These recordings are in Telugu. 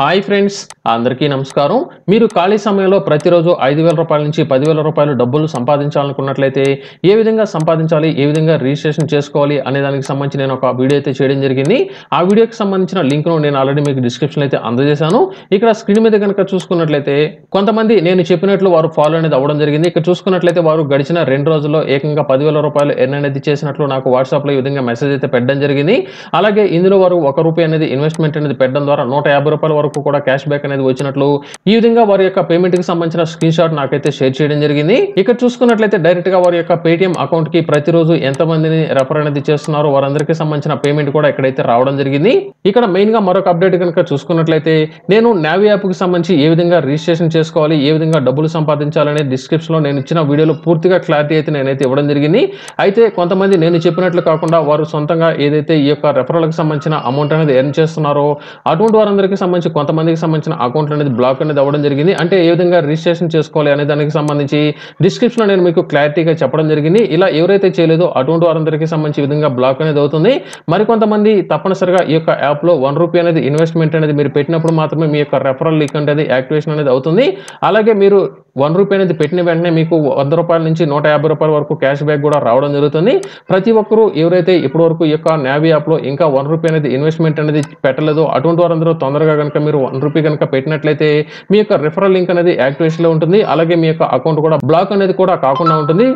హాయ్ ఫ్రెండ్స్ అందరికీ నమస్కారం మీరు ఖాళీ సమయంలో ప్రతిరోజు ఐదు వేల రూపాయల నుంచి పదివేల రూపాయలు డబ్బులు సంపాదించాలనుకున్నట్లయితే ఏ విధంగా సంపాదించాలి ఏ విధంగా రిజిస్ట్రేషన్ చేసుకోవాలి అనే దానికి సంబంధించి నేను ఒక వీడియో అయితే చేయడం జరిగింది ఆ వీడియోకి సంబంధించిన లింక్ను నేను ఆల్రెడీ మీకు డిస్క్రిప్షన్ అయితే అందజేశాను ఇక్కడ స్క్రీన్ మీద కనుక చూసుకున్నట్లయితే కొంతమంది నేను చెప్పినట్లు వారు ఫాలో అనేది అవ్వడం జరిగింది ఇక్కడ చూసుకున్నట్లయితే వారు గడిచిన రెండు రోజుల్లో ఏకంగా పదివేల రూపాయలు ఎన్ అనేది చేసినట్లు నాకు వాట్సాప్లో ఈ విధంగా మెసేజ్ అయితే పెట్టడం జరిగింది అలాగే ఇందులో వారు ఒక రూపాయి అనేది ఇన్వెస్ట్మెంట్ అనేది పెట్టడం ద్వారా నూట రూపాయలు వరకు కూడా క్యాష్ బ్యాక్ అనేది వచ్చినట్లు ఈ విధంగా వారి యొక్క పేమెంట్ కి సంబంధించిన స్క్రీన్ షాట్ నాకైతే షేర్ చేయడం జరిగింది ఇక్కడ చూసుకున్నట్లయితే డైరెక్ట్ గా వారి యొక్క పేటిఎం అకౌంట్ కి ప్రతిరోజు ఎంత మందిని రెఫర్ అనేది చేస్తున్నారో వారందరికి సంబంధించిన పేమెంట్ కూడా ఇక్కడైతే రావడం జరిగింది ఇక్కడ మెయిన్ గా మరొక అప్డేట్ కనుక చూసుకున్నట్లయితే నేను నావీ యాప్ కి సంబంధించి ఏ విధంగా రిజిస్ట్రేషన్ చేసుకోవాలి ఏ విధంగా డబ్బులు సంపాదించాలని డిస్క్రిప్షన్ లో నేను ఇచ్చిన వీడియోలో పూర్తిగా క్లారిటీ అయితే నేనైతే ఇవ్వడం జరిగింది అయితే కొంతమంది నేను చెప్పినట్లు కాకుండా వారు సొంతంగా ఏదైతే ఈ యొక్క కి సంబంధించిన అమౌంట్ అనేది ఎర్న్ చేస్తున్నారో అటువంటి వారందరికీ సంబంధించి కొంతమందికి సంబంధించిన అకౌంట్లు అనేది బ్లాక్ అనేది అవ్వడం జరిగింది అంటే ఏ విధంగా రిజిస్ట్రేషన్ చేసుకోవాలి అనే దానికి సంబంధించి డిస్క్రిప్షన్లో నేను మీకు క్లారిటీగా చెప్పడం జరిగింది ఇలా ఎవరైతే చేయలేదో అటువంటి వారందరికీ సంబంధించి విధంగా బ్లాక్ అనేది అవుతుంది మరికొంతమంది తప్పనిసరిగా ఈ యొక్క యాప్లో వన్ రూపీ అనేది ఇన్వెస్ట్మెంట్ అనేది మీరు పెట్టినప్పుడు మాత్రమే మీ యొక్క రెఫరల్ లింక్ అనేది యాక్టివేషన్ అనేది అవుతుంది అలాగే మీరు వన్ రూపీ అనేది పెట్టిన వెంటనే మీకు వంద రూపాయల నుంచి నూట యాభై రూపాయల వరకు క్యాష్ బ్యాక్ కూడా రావడం జరుగుతుంది ప్రతి ఒక్కరూ ఎవరైతే ఇప్పటి వరకు ఈ యొక్క నావీ యాప్లో ఇంకా వన్ రూపీ అనేది ఇన్వెస్ట్మెంట్ అనేది పెట్టలేదు అటువంటి వారందరూ తొందరగా కనుక మీరు వన్ రూపీ కనుక పెట్టినట్లయితే మీ యొక్క రిఫరల్ లింక్ అనేది యాక్టివేషన్లో ఉంటుంది అలాగే మీ యొక్క అకౌంట్ కూడా బ్లాక్ అనేది కూడా కాకుండా ఉంటుంది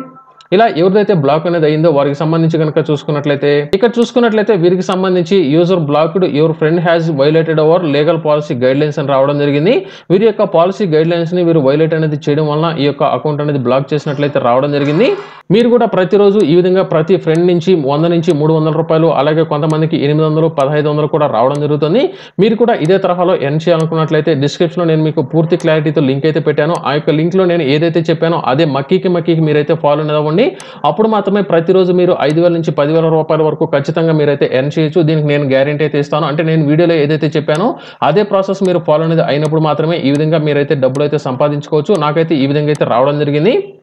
ఇలా ఎవరిదైతే బ్లాక్ అనేది అయిందో వారికి సంబంధించి కనుక చూసుకున్నట్లయితే ఇక్కడ చూసుకున్నట్లయితే వీరికి సంబంధించి user blocked your friend has violated our legal policy guidelines అని రావడం జరిగింది వీరి యొక్క పాలసీ గైడ్ లైన్స్ ని వీరు వైలేట్ అనేది చేయడం వలన ఈ యొక్క అకౌంట్ అనేది బ్లాక్ చేసినట్లయితే రావడం జరిగింది మీరు కూడా ప్రతిరోజు ఈ విధంగా ప్రతి ఫ్రెండ్ నుంచి వంద నుంచి మూడు వందల రూపాయలు అలాగే కొంతమందికి ఎనిమిది వందలు పదహైదు వందలు కూడా రావడం జరుగుతుంది మీరు కూడా ఇదే తరహాలో ఎర్న్ చేయాలనుకున్నట్లయితే డిస్క్రిప్షన్లో నేను మీకు పూర్తి క్లారిటీతో లింక్ అయితే పెట్టాను ఆ యొక్క లింక్లో నేను ఏదైతే చెప్పానో అదే మక్కీకి మక్కీకి మీరైతే ఫాలో అవ్వండి అప్పుడు మాత్రమే ప్రతిరోజు మీరు ఐదు వేల నుంచి పదివేల రూపాయల వరకు ఖచ్చితంగా మీరైతే ఎర్న్ చేయొచ్చు దీనికి నేను గ్యారంటీ అయితే ఇస్తాను అంటే నేను వీడియోలో ఏదైతే చెప్పానో అదే ప్రాసెస్ మీరు ఫాలో అనేది అయినప్పుడు మాత్రమే ఈ విధంగా మీరైతే డబ్బులు అయితే సంపాదించుకోవచ్చు నాకైతే ఈ విధంగా అయితే రావడం జరిగింది